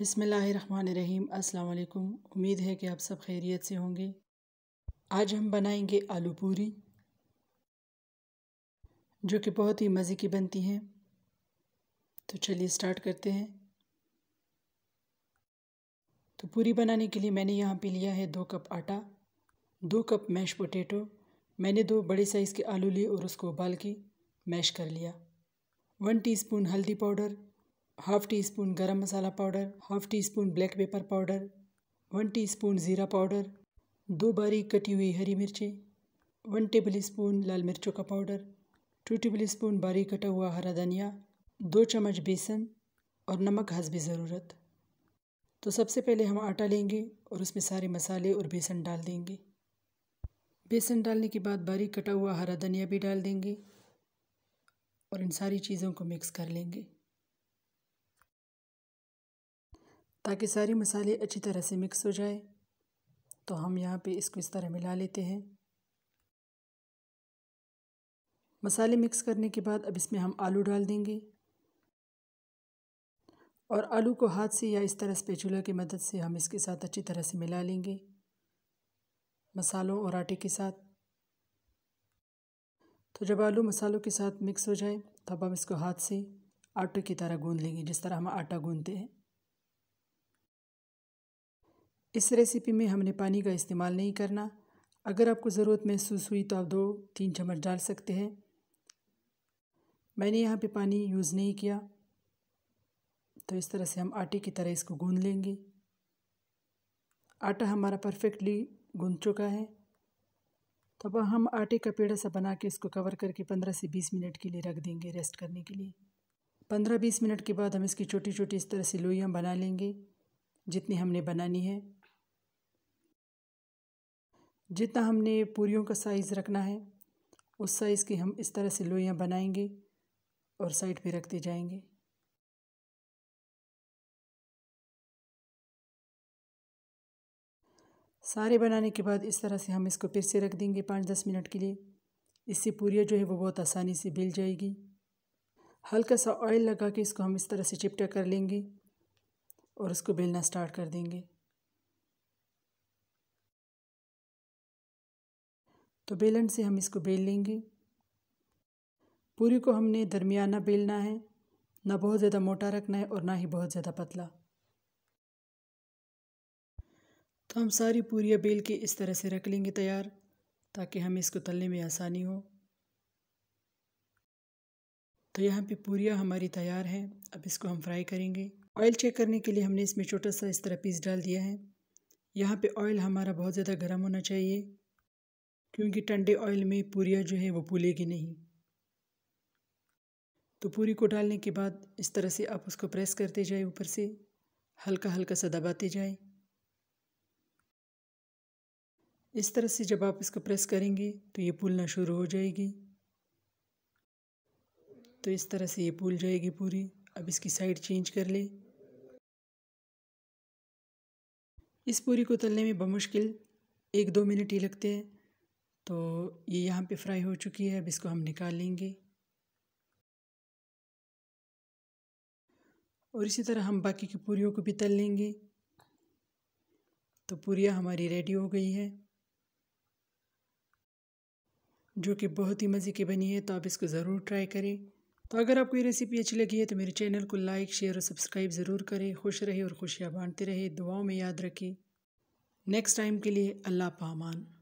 बिसमीम् अल्लाम उम्मीद है कि आप सब खैरियत से होंगे आज हम बनाएंगे आलू पूरी जो कि बहुत ही मज़े की बनती हैं तो चलिए स्टार्ट करते हैं तो पूरी बनाने के लिए मैंने यहाँ पे लिया है दो कप आटा दो कप मैश पोटैटो मैंने दो बड़े साइज़ के आलू लिए और उसको उबाल के मैश कर लिया वन टीस्पून हल्दी powder half teaspoon garam masala powder half teaspoon black pepper powder one teaspoon ज़ीरा पाउडर दो बारीक कटी हुई हरी मिर्चें वन टेबल स्पून लाल मिर्चों का पाउडर टू टेबल स्पून बारीक कटा हुआ हरा धनिया दो चम्मच बेसन और नमक भी ज़रूरत तो सबसे पहले हम आटा लेंगे और उसमें सारे मसाले और बेसन डाल देंगे बेसन डालने के बाद बारीक कटा हुआ हरा धनिया भी डाल देंगे और इन सारी चीज़ों को मिक्स कर लेंगे ताकि सारे मसाले अच्छी तरह से मिक्स हो जाए तो हम यहाँ पे इसको इस तरह मिला लेते हैं मसाले मिक्स करने के बाद अब इसमें हम आलू डाल देंगे और आलू को हाथ से या इस तरह स्पेचुला की मदद से हम इसके साथ अच्छी तरह से मिला लेंगे मसालों और आटे के साथ तो जब आलू मसालों के साथ मिक्स हो जाए तब हम इसको हाथ से आटे की तरह गूंद लेंगे जिस तरह हम आटा गूंदते हैं इस रेसिपी में हमने पानी का इस्तेमाल नहीं करना अगर आपको ज़रूरत महसूस हुई तो आप दो तीन चम्मच डाल सकते हैं मैंने यहाँ पे पानी यूज़ नहीं किया तो इस तरह से हम आटे की तरह इसको गूंद लेंगे आटा हमारा परफेक्टली गूंद चुका है तब तो हम आटे का पेड़ा सा बना के इसको कवर करके पंद्रह से बीस मिनट के लिए रख देंगे रेस्ट करने के लिए पंद्रह बीस मिनट के बाद हम इसकी छोटी छोटी इस तरह से लोइयाँ बना लेंगे जितनी हमने बनानी है जितना हमने पूरियों का साइज़ रखना है उस साइज़ की हम इस तरह से लोइयाँ बनाएंगे और साइड पे रखते जाएंगे सारे बनाने के बाद इस तरह से हम इसको फिर से रख देंगे पाँच दस मिनट के लिए इससे पूरी जो है वो बहुत आसानी से बिल जाएगी हल्का सा ऑयल लगा के इसको हम इस तरह से चिपटा कर लेंगे और उसको बेलना स्टार्ट कर देंगे तो बेलन से हम इसको बेल लेंगे पूरी को हमने दरमियाना बेलना है ना बहुत ज़्यादा मोटा रखना है और ना ही बहुत ज़्यादा पतला तो हम सारी पूरियाँ बेल के इस तरह से रख लेंगे तैयार ताकि हमें इसको तलने में आसानी हो तो यहाँ पे पूरियाँ हमारी तैयार हैं अब इसको हम फ्राई करेंगे ऑयल चेक करने के लिए हमने इसमें छोटा सा इस तरह पीस डाल दिया है यहाँ पे ऑयल हमारा बहुत ज़्यादा गर्म होना चाहिए क्योंकि ठंडे ऑयल में पूरियाँ जो है वो फूलेगी नहीं तो पूरी को डालने के बाद इस तरह से आप उसको प्रेस करते जाए ऊपर से हल्का हल्का सा दबाते जाए इस तरह से जब आप इसको प्रेस करेंगे तो ये फूलना शुरू हो जाएगी तो इस तरह से ये फूल जाएगी पूरी अब इसकी साइड चेंज कर ले इस पूरी को तलने में बमुश्किल एक दो मिनट ही लगते हैं तो ये यहाँ पे फ्राई हो चुकी है अब इसको हम निकाल लेंगे और इसी तरह हम बाकी की पूरियों को भी तल लेंगे तो पूरियाँ हमारी रेडी हो गई है जो कि बहुत ही मज़े की बनी है तो आप इसको ज़रूर ट्राई करें तो अगर आपको ये रेसिपी अच्छी लगी है तो मेरे चैनल को लाइक शेयर और सब्सक्राइब ज़रूर करें खुश रहे और खुशियाँ बांटते रहे दुआओं में याद रखें नेक्स्ट टाइम के लिए अल्लाह पामान